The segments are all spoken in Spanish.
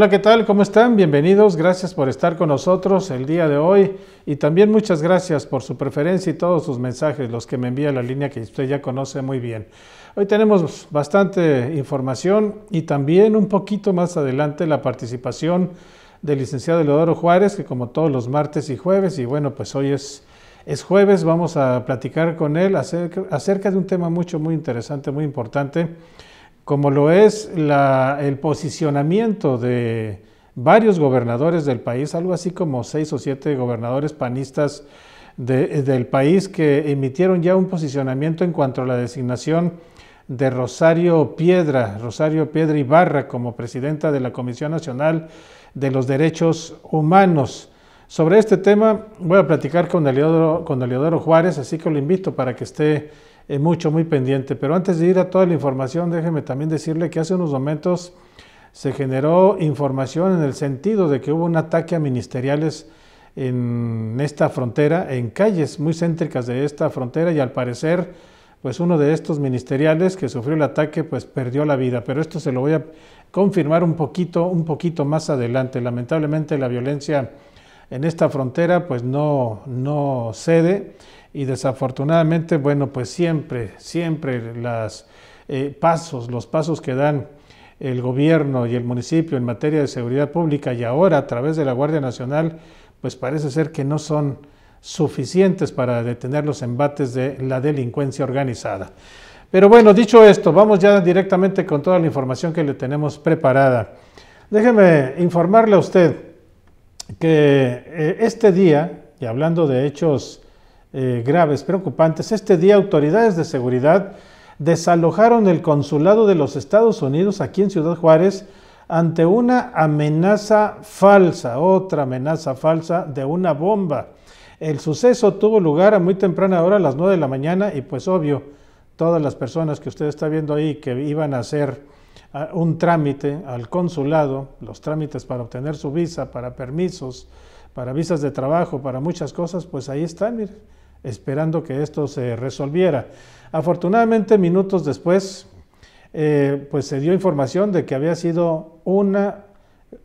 Hola, ¿qué tal? ¿Cómo están? Bienvenidos. Gracias por estar con nosotros el día de hoy y también muchas gracias por su preferencia y todos sus mensajes, los que me envía la línea que usted ya conoce muy bien. Hoy tenemos bastante información y también un poquito más adelante la participación del licenciado Eleodoro Juárez, que como todos los martes y jueves, y bueno, pues hoy es, es jueves, vamos a platicar con él acerca de un tema mucho, muy interesante, muy importante como lo es el posicionamiento de varios gobernadores del país, algo así como seis o siete gobernadores panistas del país que emitieron ya un posicionamiento en cuanto a la designación de Rosario Piedra, Rosario Piedra Ibarra como presidenta de la Comisión Nacional de los Derechos Humanos. Sobre este tema voy a platicar con Eleodoro, Juárez, así que lo invito para que esté eh, mucho, muy pendiente. Pero antes de ir a toda la información, déjeme también decirle que hace unos momentos se generó información en el sentido de que hubo un ataque a ministeriales en esta frontera, en calles muy céntricas de esta frontera y al parecer pues uno de estos ministeriales que sufrió el ataque pues perdió la vida, pero esto se lo voy a confirmar un poquito un poquito más adelante. Lamentablemente la violencia en esta frontera pues no, no cede y desafortunadamente, bueno, pues siempre, siempre los eh, pasos, los pasos que dan el gobierno y el municipio en materia de seguridad pública y ahora a través de la Guardia Nacional, pues parece ser que no son suficientes para detener los embates de la delincuencia organizada. Pero bueno, dicho esto, vamos ya directamente con toda la información que le tenemos preparada. Déjeme informarle a usted que eh, este día, y hablando de hechos eh, graves, preocupantes, este día autoridades de seguridad desalojaron el consulado de los Estados Unidos aquí en Ciudad Juárez ante una amenaza falsa, otra amenaza falsa de una bomba. El suceso tuvo lugar a muy temprana hora, a las 9 de la mañana, y pues obvio, todas las personas que usted está viendo ahí que iban a ser un trámite al consulado, los trámites para obtener su visa, para permisos, para visas de trabajo, para muchas cosas, pues ahí están, esperando que esto se resolviera. Afortunadamente, minutos después, eh, pues se dio información de que había sido una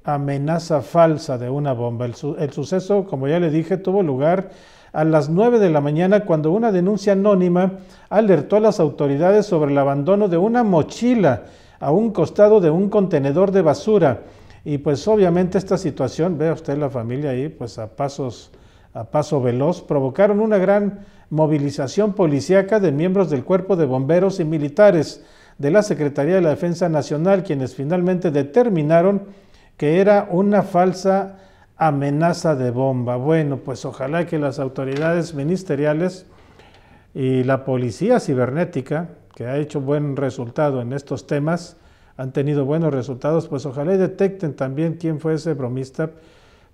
amenaza falsa de una bomba. El, el suceso, como ya le dije, tuvo lugar a las 9 de la mañana cuando una denuncia anónima alertó a las autoridades sobre el abandono de una mochila a un costado de un contenedor de basura. Y pues obviamente esta situación, vea usted la familia ahí, pues a pasos a paso veloz, provocaron una gran movilización policíaca de miembros del cuerpo de bomberos y militares de la Secretaría de la Defensa Nacional, quienes finalmente determinaron que era una falsa amenaza de bomba. Bueno, pues ojalá que las autoridades ministeriales y la policía cibernética, que ha hecho buen resultado en estos temas, han tenido buenos resultados, pues ojalá y detecten también quién fue ese bromista,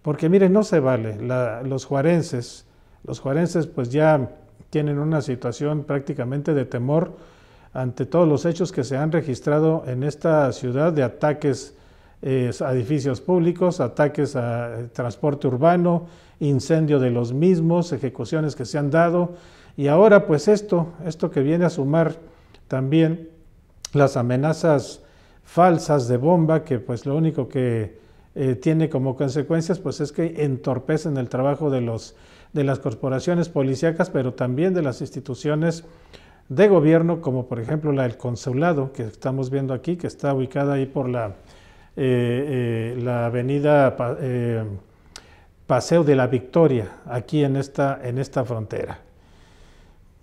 porque miren, no se vale. los juarenses, los juarenses pues ya tienen una situación prácticamente de temor ante todos los hechos que se han registrado en esta ciudad de ataques eh, a edificios públicos, ataques a eh, transporte urbano, incendio de los mismos, ejecuciones que se han dado. Y ahora pues esto, esto que viene a sumar también las amenazas falsas de bomba, que pues lo único que eh, tiene como consecuencias pues es que entorpecen el trabajo de, los, de las corporaciones policíacas, pero también de las instituciones de gobierno, como por ejemplo la del consulado, que estamos viendo aquí, que está ubicada ahí por la, eh, eh, la avenida Paseo de la Victoria, aquí en esta, en esta frontera.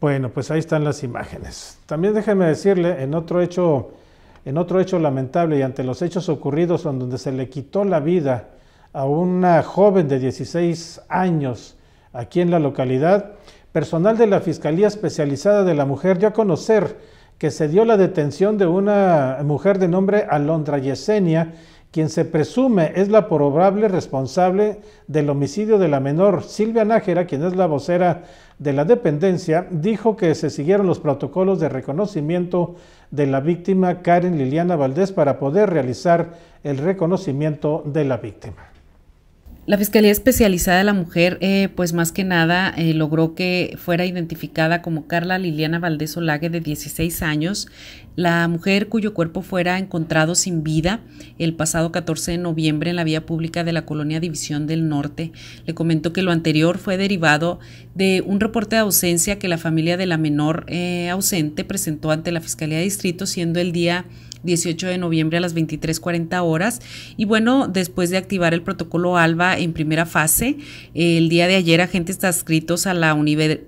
Bueno, pues ahí están las imágenes. También déjeme decirle, en otro hecho, en otro hecho lamentable y ante los hechos ocurridos en donde se le quitó la vida a una joven de 16 años aquí en la localidad, personal de la Fiscalía Especializada de la Mujer dio a conocer que se dio la detención de una mujer de nombre Alondra Yesenia, quien se presume es la probable responsable del homicidio de la menor Silvia Nájera, quien es la vocera de la dependencia, dijo que se siguieron los protocolos de reconocimiento de la víctima Karen Liliana Valdés para poder realizar el reconocimiento de la víctima. La Fiscalía Especializada de la Mujer, eh, pues más que nada, eh, logró que fuera identificada como Carla Liliana Valdés Olague, de 16 años, la mujer cuyo cuerpo fuera encontrado sin vida el pasado 14 de noviembre en la vía pública de la colonia División del Norte le comentó que lo anterior fue derivado de un reporte de ausencia que la familia de la menor eh, ausente presentó ante la Fiscalía de Distrito siendo el día 18 de noviembre a las 23.40 horas. Y bueno, después de activar el protocolo ALBA en primera fase, el día de ayer agentes adscritos a la,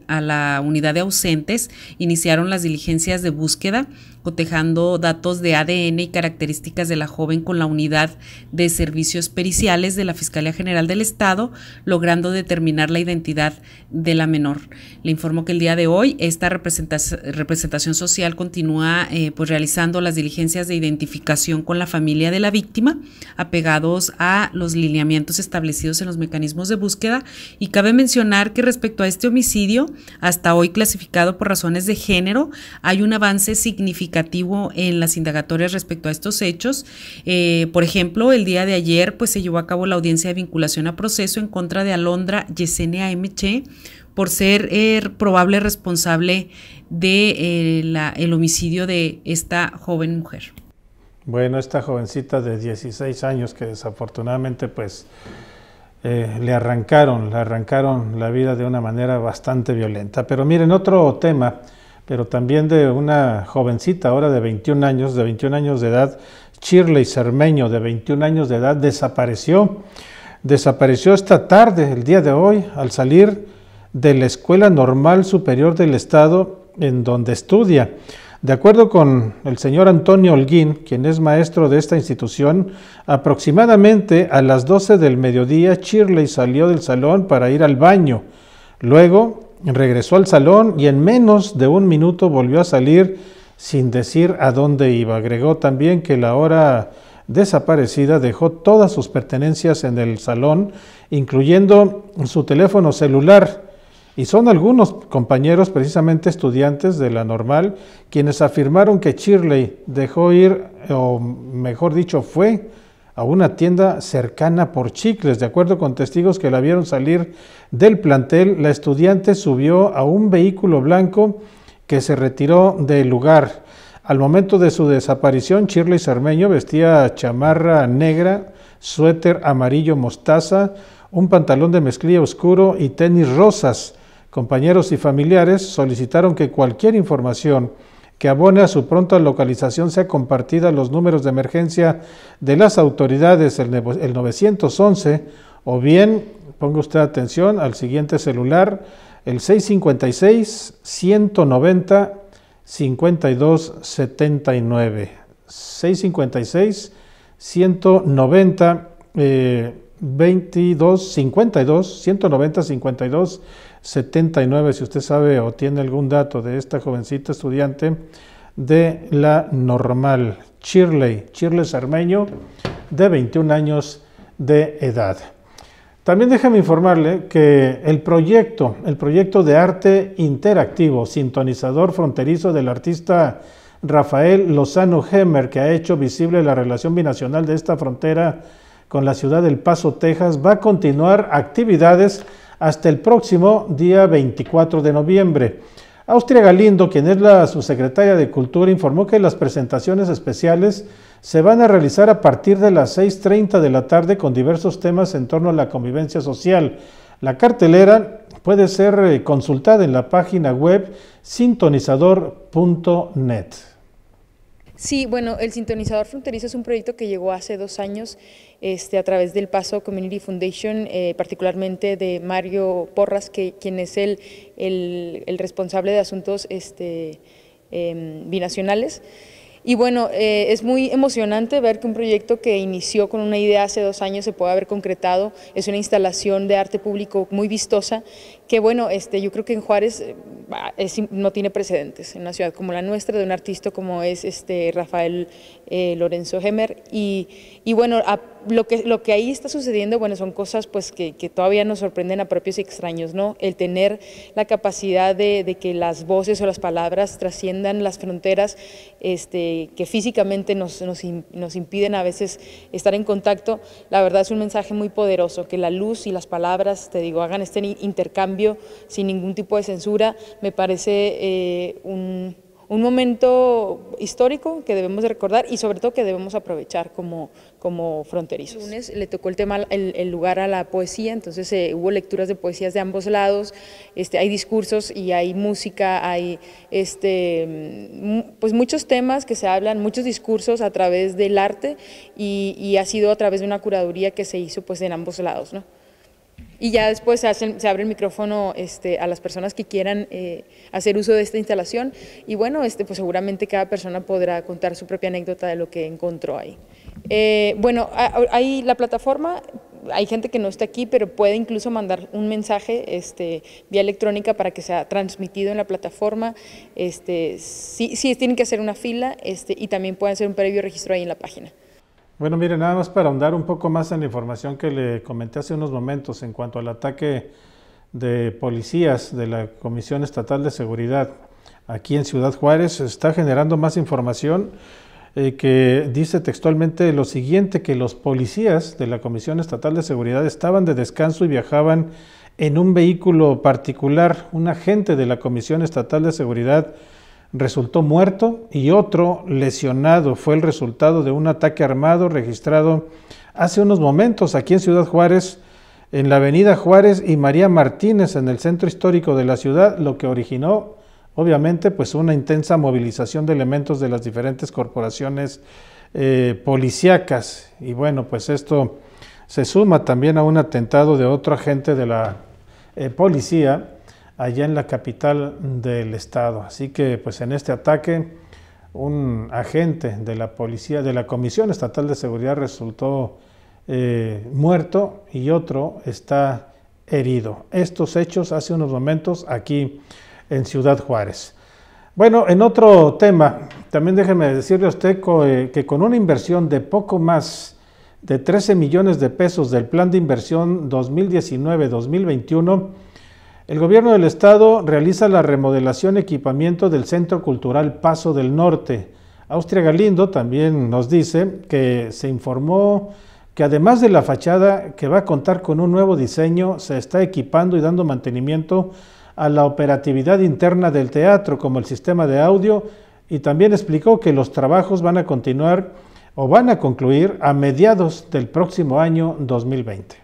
a la unidad de ausentes iniciaron las diligencias de búsqueda cotejando datos de ADN y características de la joven con la unidad de servicios periciales de la Fiscalía General del Estado, logrando determinar la identidad de la menor. Le informo que el día de hoy esta representación social continúa eh, pues realizando las diligencias de identificación con la familia de la víctima, apegados a los lineamientos establecidos en los mecanismos de búsqueda. Y cabe mencionar que respecto a este homicidio, hasta hoy clasificado por razones de género, hay un avance significativo en las indagatorias respecto a estos hechos. Eh, por ejemplo, el día de ayer pues, se llevó a cabo la audiencia de vinculación a proceso en contra de Alondra Yesenia Che, por ser er, probable responsable de eh, homicidio de esta joven mujer. Bueno, esta jovencita de 16 años que desafortunadamente pues eh, le arrancaron, le arrancaron la vida de una manera bastante violenta. Pero miren, otro tema pero también de una jovencita ahora de 21 años, de 21 años de edad, Shirley Cermeño, de 21 años de edad, desapareció. Desapareció esta tarde, el día de hoy, al salir de la Escuela Normal Superior del Estado en donde estudia. De acuerdo con el señor Antonio Holguín, quien es maestro de esta institución, aproximadamente a las 12 del mediodía Shirley salió del salón para ir al baño. Luego regresó al salón y en menos de un minuto volvió a salir sin decir a dónde iba. Agregó también que la hora desaparecida dejó todas sus pertenencias en el salón, incluyendo su teléfono celular. Y son algunos compañeros, precisamente estudiantes de la normal, quienes afirmaron que Shirley dejó ir, o mejor dicho, fue a una tienda cercana por chicles. De acuerdo con testigos que la vieron salir del plantel, la estudiante subió a un vehículo blanco que se retiró del lugar. Al momento de su desaparición, Shirley Cermeño vestía chamarra negra, suéter amarillo mostaza, un pantalón de mezclilla oscuro y tenis rosas. Compañeros y familiares solicitaron que cualquier información que abone a su pronta localización sea compartida los números de emergencia de las autoridades, el, 911, o bien, ponga usted atención al siguiente celular, el 656-190-5279. 656-190-2252. 190 52 79, si usted sabe o tiene algún dato de esta jovencita estudiante de la normal, ...Chirley, Shirley Sarmeño, de 21 años de edad. También déjame informarle que el proyecto, el proyecto de arte interactivo, sintonizador fronterizo del artista Rafael Lozano Hemmer... que ha hecho visible la relación binacional de esta frontera con la ciudad del Paso, Texas, va a continuar actividades hasta el próximo día 24 de noviembre. Austria Galindo, quien es la subsecretaria de Cultura, informó que las presentaciones especiales se van a realizar a partir de las 6.30 de la tarde con diversos temas en torno a la convivencia social. La cartelera puede ser eh, consultada en la página web sintonizador.net. Sí, bueno, el Sintonizador Fronterizo es un proyecto que llegó hace dos años este, a través del Paso Community Foundation, eh, particularmente de Mario Porras, que, quien es el, el, responsable de asuntos este, em, binacionales. Y bueno, eh, es muy emocionante ver que un proyecto que inició con una idea hace dos años se puede haber concretado. Es una instalación de arte público muy vistosa que bueno, este, yo creo que en Juárez eh, no tiene precedentes en una ciudad como la nuestra, de un artista como es este Rafael eh, Lorenzo Hemer. Y, bueno, lo, que, lo que ahí está sucediendo, bueno, son cosas pues que, todavía nos sorprenden a propios y extraños, ¿no? El tener la capacidad de, que las voces o las palabras trasciendan las fronteras este, que físicamente nos impiden a veces estar en contacto, la verdad es un mensaje muy poderoso, que la luz y las palabras, te digo, hagan este intercambio sin ningún tipo de censura, me parece eh, un, un, momento histórico que debemos recordar y sobre todo que debemos aprovechar como, como fronterizos. El lunes le tocó el tema, el, lugar a la poesía, entonces eh, hubo lecturas de poesías de ambos lados, este, hay discursos y hay música, hay este, mm, pues muchos temas que se hablan, muchos discursos a través del arte y, y ha sido a través de una curaduría que se hizo pues en ambos lados. ¿no? y ya después se, se abre el micrófono este, a las personas que quieran eh, hacer uso de esta instalación y bueno, este, pues seguramente cada persona podrá contar su propia anécdota de lo que encontró ahí. Eh, bueno, hay la plataforma, hay gente que no está aquí, pero puede incluso mandar un mensaje este, vía electrónica para que sea transmitido en la plataforma. Este, sí, sí tienen que hacer una fila este, y también pueden hacer un previo registro ahí en la página. Bueno, mire, nada más para ahondar un poco más en la información que le comenté hace unos momentos en cuanto al ataque de policías de la Comisión Estatal de Seguridad aquí en Ciudad Juárez, está generando más información eh, que dice textualmente lo siguiente, que los policías de la Comisión Estatal de Seguridad estaban de descanso y viajaban en un vehículo particular. Un agente de la Comisión Estatal de Seguridad resultó muerto y otro lesionado. Fue el resultado de un ataque armado registrado hace unos momentos aquí en Ciudad Juárez, en la avenida Juárez y María Martínez, en el centro histórico de la ciudad, lo que originó obviamente pues una intensa movilización de elementos de las diferentes corporaciones eh, policíacas. Y bueno, pues esto se suma también a un atentado de otro agente de la eh, policía allá en la capital del estado. Así que pues en este ataque un agente de la policía, de la Comisión Estatal de Seguridad resultó eh, muerto y otro está herido. Estos hechos hace unos momentos aquí en Ciudad Juárez. Bueno, en otro tema, también déjeme decirle a usted eh, que con una inversión de poco más de 13 millones de pesos del Plan de Inversión 2019-2021, el gobierno del estado realiza la remodelación y equipamiento del Centro Cultural Paso del Norte. Austria Galindo también nos dice que se informó que además de la fachada que va a contar con un nuevo diseño, se está equipando y dando mantenimiento a la operatividad interna del teatro, como el sistema de audio, y también explicó que los trabajos van a continuar o van a concluir a mediados del próximo año 2020.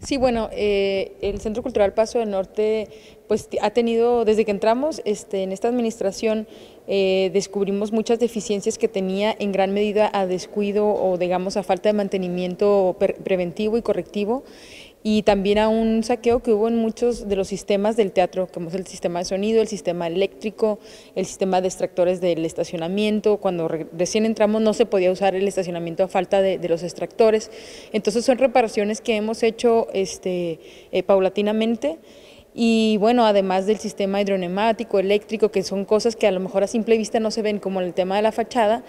Sí, bueno, eh, el Centro Cultural Paso del Norte pues ha tenido, desde que entramos este, en esta administración, eh, descubrimos muchas deficiencias que tenía en gran medida a descuido o digamos a falta de mantenimiento preventivo y correctivo y también a un saqueo que hubo en muchos de los sistemas del teatro, como es el sistema de sonido, el sistema eléctrico, el sistema de extractores del estacionamiento. Cuando recién entramos no se podía usar el estacionamiento a falta de, los extractores. Entonces son reparaciones que hemos hecho este, eh, paulatinamente. Y bueno, además del sistema hidronemático, eléctrico, que son cosas que a lo mejor a simple vista no se ven como el tema de la fachada,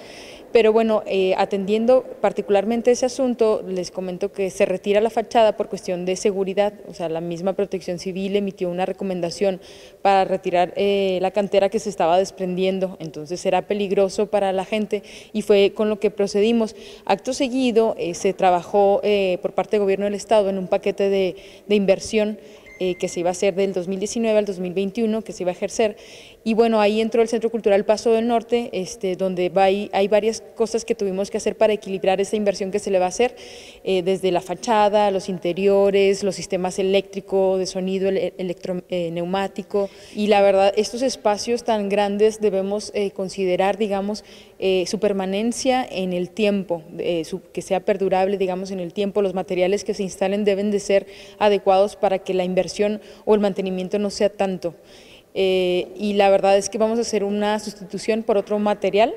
pero bueno, eh, atendiendo particularmente ese asunto, les comento que se retira la fachada por cuestión de seguridad, o sea, la misma Protección Civil emitió una recomendación para retirar eh, la cantera que se estaba desprendiendo, entonces era peligroso para la gente y fue con lo que procedimos. Acto seguido eh, se trabajó por parte del Gobierno del Estado en un paquete de, inversión que se iba a hacer del 2019 al 2021, que se iba a ejercer, y bueno, ahí entró el Centro Cultural Paso del Norte, este, donde va hay varias cosas que tuvimos que hacer para equilibrar esa inversión que se le va a hacer, eh, desde la fachada, los interiores, los sistemas eléctricos, de sonido el, eh, Y la verdad, estos espacios tan grandes debemos eh, considerar, digamos, su permanencia en el tiempo, que sea perdurable, digamos, en el tiempo. Los materiales que se instalen deben de ser adecuados para que la inversión o el mantenimiento no sea tanto. Eh, y la verdad es que vamos a hacer una sustitución por otro material.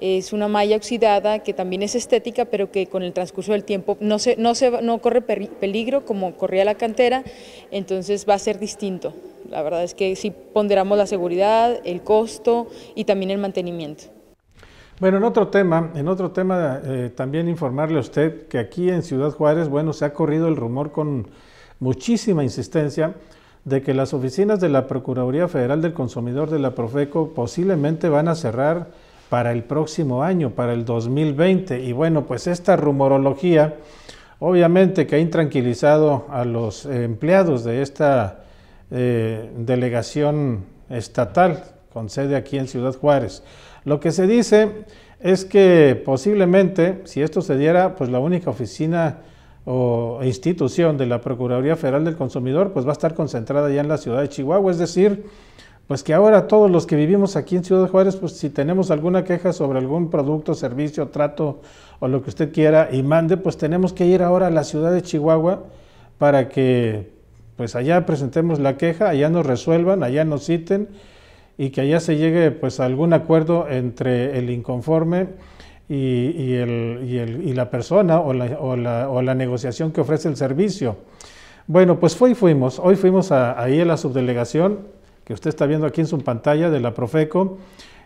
Es una malla oxidada que también es estética, pero que con el transcurso del tiempo no, se, no, se, no corre peligro como corría la cantera, entonces va a ser distinto. La verdad es que sí ponderamos la seguridad, el costo y también el mantenimiento. Bueno, en otro tema, en otro tema eh, también informarle a usted que aquí en Ciudad Juárez, bueno, se ha corrido el rumor con muchísima insistencia de que las oficinas de la Procuraduría Federal del Consumidor de la Profeco posiblemente van a cerrar para el próximo año, para el 2020. Y bueno, pues esta rumorología obviamente que ha intranquilizado a los empleados de esta eh, delegación estatal con sede aquí en Ciudad Juárez. Lo que se dice es que posiblemente, si esto se diera, pues la única oficina o institución de la Procuraduría Federal del Consumidor, pues va a estar concentrada ya en la ciudad de Chihuahua. Es decir, pues que ahora todos los que vivimos aquí en Ciudad Juárez, pues si tenemos alguna queja sobre algún producto, servicio, trato o lo que usted quiera y mande, pues tenemos que ir ahora a la ciudad de Chihuahua para que pues allá presentemos la queja, allá nos resuelvan, allá nos citen y que allá se llegue pues a algún acuerdo entre el inconforme y, el, la persona o la, negociación que ofrece el servicio. Bueno, pues hoy fuimos, hoy fuimos a, ahí a la subdelegación que usted está viendo aquí en su pantalla de la Profeco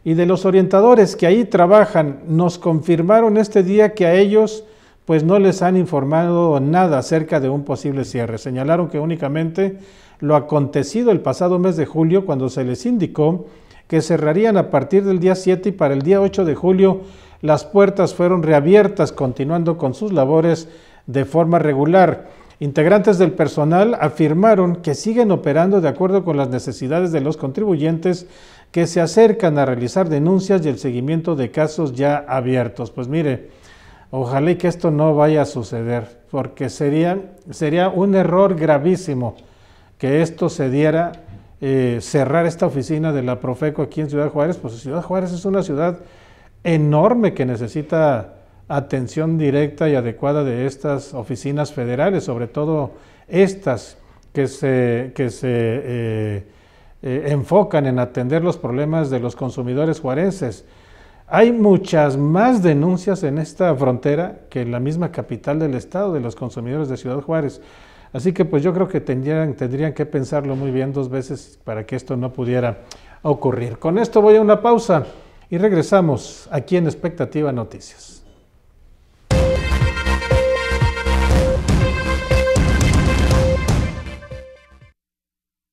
y de los orientadores que ahí trabajan, nos confirmaron este día que a ellos pues no les han informado nada acerca de un posible cierre. Señalaron que únicamente lo acontecido el pasado mes de julio, cuando se les indicó que cerrarían a partir del día 7 y para el día 8 de julio las puertas fueron reabiertas, continuando con sus labores de forma regular. Integrantes del personal afirmaron que siguen operando de acuerdo con las necesidades de los contribuyentes que se acercan a realizar denuncias y el seguimiento de casos ya abiertos. Pues mire, ojalá que esto no vaya a suceder, porque sería, sería un error gravísimo que esto se diera, eh, cerrar esta oficina de la Profeco aquí en Ciudad Juárez, pues Ciudad Juárez es una ciudad enorme que necesita atención directa y adecuada de estas oficinas federales, sobre todo estas que se, que se eh, eh, enfocan en atender los problemas de los consumidores juarenses. Hay muchas más denuncias en esta frontera que en la misma capital del estado de los consumidores de Ciudad Juárez. Así que pues yo creo que tendrían, tendrían que pensarlo muy bien dos veces para que esto no pudiera ocurrir. Con esto voy a una pausa y regresamos aquí en Expectativa Noticias.